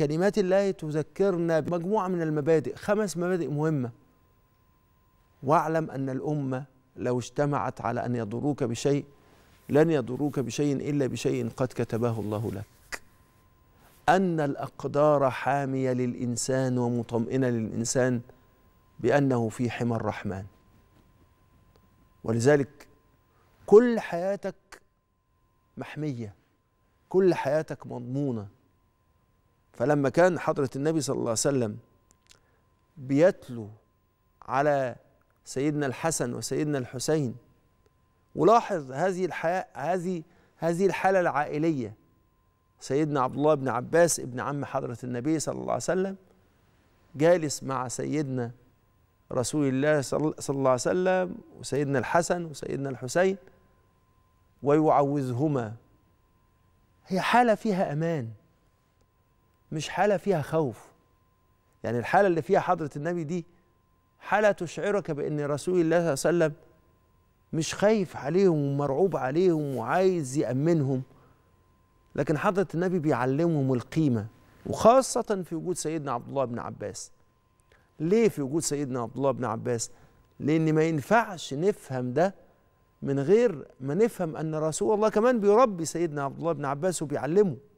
كلمات الله تذكرنا بمجموعة من المبادئ خمس مبادئ مهمة واعلم أن الأمة لو اجتمعت على أن يضروك بشيء لن يضروك بشيء إلا بشيء قد كتبه الله لك أن الأقدار حامية للإنسان ومطمئنة للإنسان بأنه في حمى الرحمن ولذلك كل حياتك محمية كل حياتك مضمونة فلما كان حضرة النبي صلى الله عليه وسلم بيتلو على سيدنا الحسن وسيدنا الحسين ولاحظ هذه الحياة هذه هذه الحالة العائلية سيدنا عبد الله بن عباس ابن عم حضرة النبي صلى الله عليه وسلم جالس مع سيدنا رسول الله صلى الله عليه وسلم وسيدنا الحسن وسيدنا الحسين ويعوزهما هي حالة فيها أمان مش حالة فيها خوف يعني الحالة اللي فيها حضرة النبي دي حالة تشعرك بأن رسول الله صلى الله عليه وسلم مش خايف عليهم ومرعوب عليهم وعايز يأمنهم لكن حضرة النبي بيعلمهم القيمة وخاصة في وجود سيدنا عبد الله بن عباس ليه في وجود سيدنا عبد الله بن عباس لأن ما ينفعش نفهم ده من غير ما نفهم أن رسول الله كمان بيربي سيدنا عبد الله بن عباس وبيعلمه